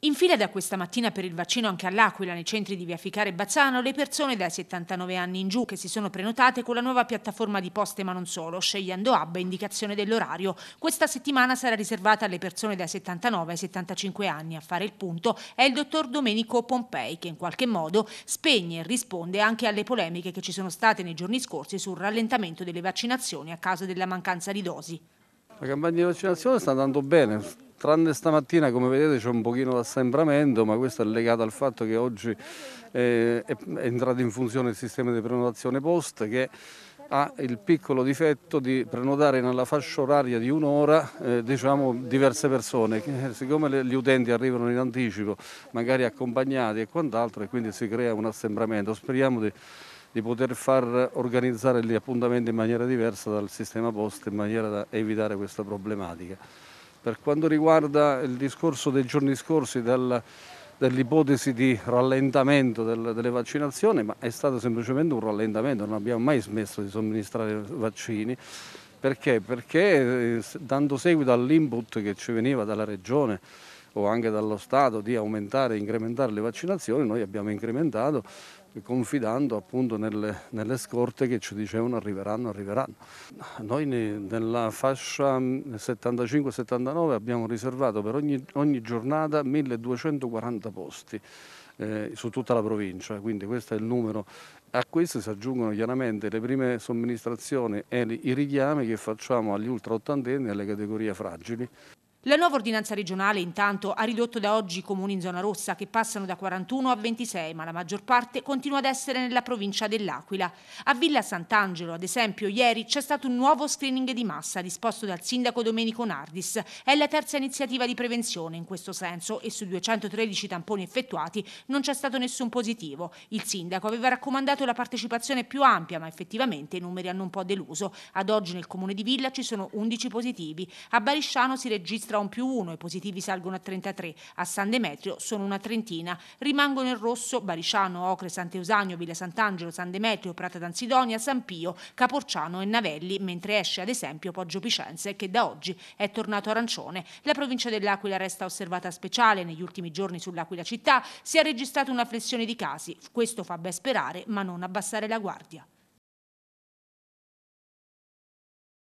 In fila da questa mattina per il vaccino anche all'Aquila, nei centri di Via Ficare e Bazzano, le persone dai 79 anni in giù che si sono prenotate con la nuova piattaforma di poste ma non solo, scegliendo hub e indicazione dell'orario. Questa settimana sarà riservata alle persone dai 79 ai 75 anni. A fare il punto è il dottor Domenico Pompei che in qualche modo spegne e risponde anche alle polemiche che ci sono state nei giorni scorsi sul rallentamento delle vaccinazioni a causa della mancanza di dosi. La campagna di vaccinazione sta andando bene, tranne stamattina come vedete c'è un pochino l'assembramento ma questo è legato al fatto che oggi eh, è, entrato in funzione il sistema di prenotazione post che ha il piccolo difetto di prenotare nella fascia oraria di un'ora eh, diciamo, diverse persone, eh, siccome le, gli utenti arrivano in anticipo, magari accompagnati e quant'altro e quindi si crea un assembramento. Speriamo di, di poter far organizzare gli appuntamenti in maniera diversa dal sistema post in maniera da evitare questa problematica. Per quanto riguarda il discorso dei giorni scorsi del, dell'ipotesi di rallentamento del, delle vaccinazioni, ma è stato semplicemente un rallentamento, non abbiamo mai smesso di somministrare vaccini. Perché? Perché eh, dando seguito all'input che ci veniva dalla Regione, o anche dallo Stato di aumentare e incrementare le vaccinazioni, noi abbiamo incrementato confidando appunto nelle, nelle, scorte che ci dicevano arriveranno, arriveranno. Noi ne, nella fascia 75-79 mm, abbiamo riservato per ogni, ogni giornata 1240 posti. Eh, su tutta la provincia, quindi questo è il numero. A questo si aggiungono chiaramente le prime somministrazioni e i richiami che facciamo agli ultra ottantenni e alle categorie fragili. La nuova ordinanza regionale intanto ha ridotto da oggi i comuni in zona rossa che passano da 41 a 26, ma la maggior parte continua ad essere nella provincia dell'Aquila. A Villa Sant'Angelo, ad esempio, ieri c'è stato un nuovo screening di massa disposto dal sindaco Domenico Nardis. È la terza iniziativa di prevenzione in questo senso e su 213 tamponi effettuati non c'è stato nessun positivo. Il sindaco aveva raccomandato la partecipazione più ampia, ma effettivamente i numeri hanno un po' deluso. Ad oggi nel comune di Villa ci sono 11 positivi. A Barisciano si registra registra un più 1, i positivi salgono a 33, a San Demetrio sono una trentina, rimangono in rosso Barisciano, Ocre, Sant'Eusagno, Villa Sant'Angelo, San Demetrio, Prata d'Ansidonia, San Pio, Caporciano e Navelli, mentre esce ad esempio Poggio Picenze che da oggi è tornato arancione. La provincia dell'Aquila resta osservata speciale, negli ultimi giorni sull'Aquila città si è registrata una flessione di casi, questo fa ben sperare ma non abbassare la guardia.